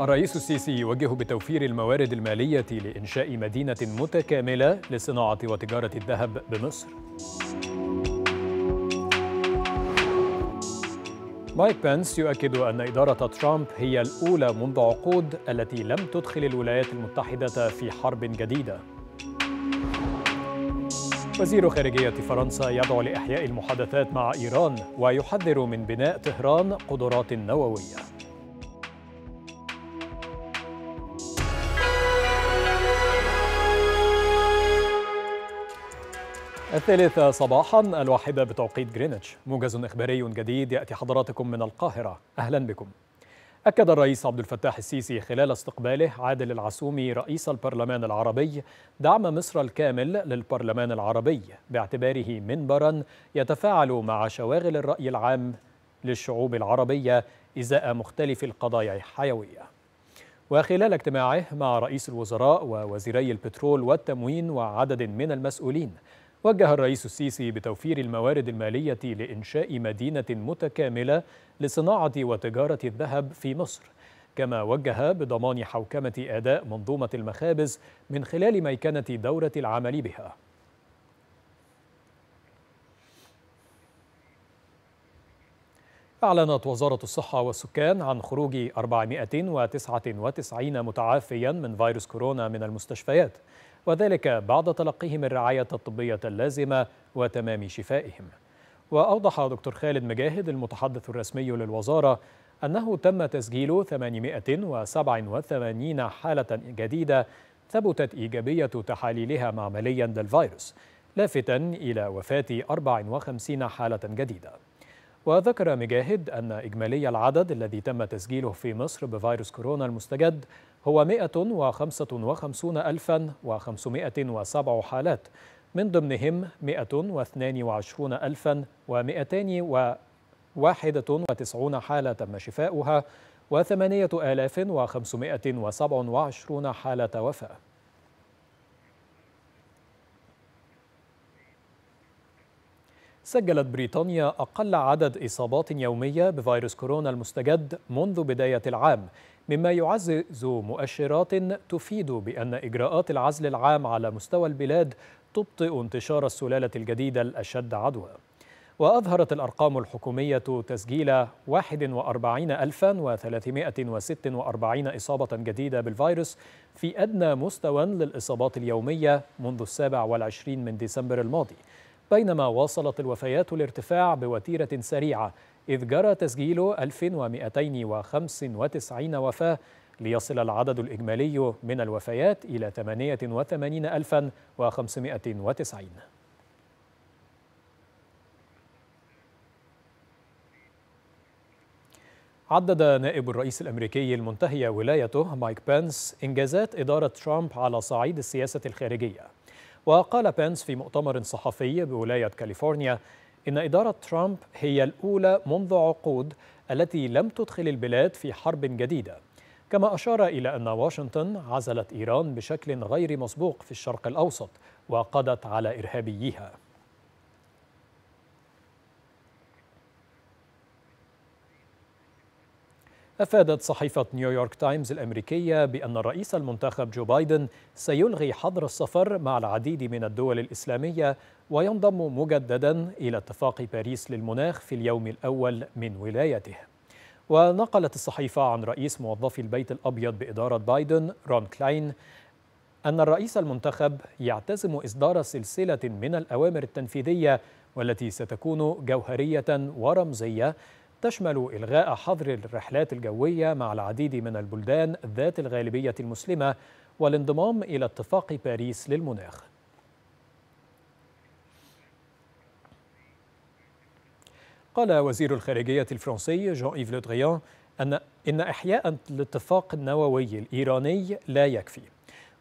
الرئيس السيسي يوجه بتوفير الموارد المالية لإنشاء مدينة متكاملة لصناعة وتجارة الذهب بمصر. مايك بنس يؤكد أن إدارة ترامب هي الأولى منذ عقود التي لم تدخل الولايات المتحدة في حرب جديدة. وزير خارجية فرنسا يدعو لإحياء المحادثات مع إيران ويحذر من بناء طهران قدرات نووية. الثالثة صباحا الواحدة بتوقيت جرينتش موجز إخباري جديد يأتي حضراتكم من القاهرة أهلا بكم أكد الرئيس عبد الفتاح السيسي خلال استقباله عادل العسومي رئيس البرلمان العربي دعم مصر الكامل للبرلمان العربي باعتباره منبرا يتفاعل مع شواغل الرأي العام للشعوب العربية إزاء مختلف القضايا الحيوية وخلال اجتماعه مع رئيس الوزراء ووزيري البترول والتموين وعدد من المسؤولين وجه الرئيس السيسي بتوفير الموارد المالية لإنشاء مدينة متكاملة لصناعة وتجارة الذهب في مصر كما وجه بضمان حوكمة أداء منظومة المخابز من خلال ميكنة دورة العمل بها أعلنت وزارة الصحة والسكان عن خروج 499 متعافيا من فيروس كورونا من المستشفيات وذلك بعد تلقيهم الرعاية الطبية اللازمة وتمام شفائهم وأوضح دكتور خالد مجاهد المتحدث الرسمي للوزارة أنه تم تسجيل 887 حالة جديدة ثبتت إيجابية تحاليلها معمليا للفيروس لافتا إلى وفاة 54 حالة جديدة وذكر مجاهد أن إجمالي العدد الذي تم تسجيله في مصر بفيروس كورونا المستجد هو 155507 حالات من ضمنهم 122291 حالة تم شفاؤها و8527 حالة وفاة سجلت بريطانيا أقل عدد إصابات يومية بفيروس كورونا المستجد منذ بداية العام مما يعزز مؤشرات تفيد بأن إجراءات العزل العام على مستوى البلاد تبطئ انتشار السلالة الجديدة الأشد عدوى وأظهرت الأرقام الحكومية تسجيل 41346 إصابة جديدة بالفيروس في أدنى مستوى للإصابات اليومية منذ 27 من ديسمبر الماضي بينما واصلت الوفيات الارتفاع بوتيرة سريعة إذ جرى تسجيل 1295 وفاة ليصل العدد الإجمالي من الوفيات إلى 88590 عدد نائب الرئيس الأمريكي المنتهي ولايته مايك بنس إنجازات إدارة ترامب على صعيد السياسة الخارجية وقال بنس في مؤتمر صحفي بولاية كاليفورنيا إن إدارة ترامب هي الأولى منذ عقود التي لم تدخل البلاد في حرب جديدة كما أشار إلى أن واشنطن عزلت إيران بشكل غير مسبوق في الشرق الأوسط وقضت على إرهابيها أفادت صحيفة نيويورك تايمز الأمريكية بأن الرئيس المنتخب جو بايدن سيلغي حظر السفر مع العديد من الدول الإسلامية وينضم مجددا إلى اتفاق باريس للمناخ في اليوم الأول من ولايته ونقلت الصحيفة عن رئيس موظفي البيت الأبيض بإدارة بايدن رون كلاين أن الرئيس المنتخب يعتزم إصدار سلسلة من الأوامر التنفيذية والتي ستكون جوهرية ورمزية تشمل إلغاء حظر الرحلات الجوية مع العديد من البلدان ذات الغالبية المسلمة والانضمام إلى اتفاق باريس للمناخ قال وزير الخارجية الفرنسي جون إيف لودريان أن إن إحياء الاتفاق النووي الإيراني لا يكفي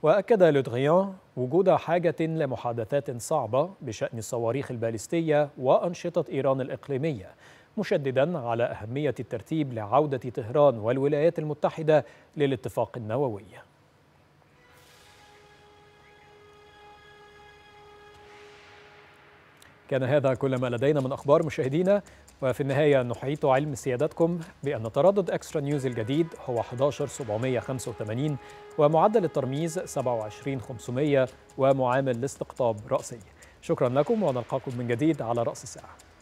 وأكد لودريان وجود حاجة لمحادثات صعبة بشأن الصواريخ البالستية وأنشطة إيران الإقليمية مشددا على أهمية الترتيب لعودة طهران والولايات المتحدة للاتفاق النووي كان هذا كل ما لدينا من أخبار مشاهدينا وفي النهاية نحيط علم سيادتكم بأن تردد أكسترا نيوز الجديد هو 11785 ومعدل الترميز 27500 ومعامل الاستقطاب رأسي شكرا لكم ونلقاكم من جديد على رأس الساعة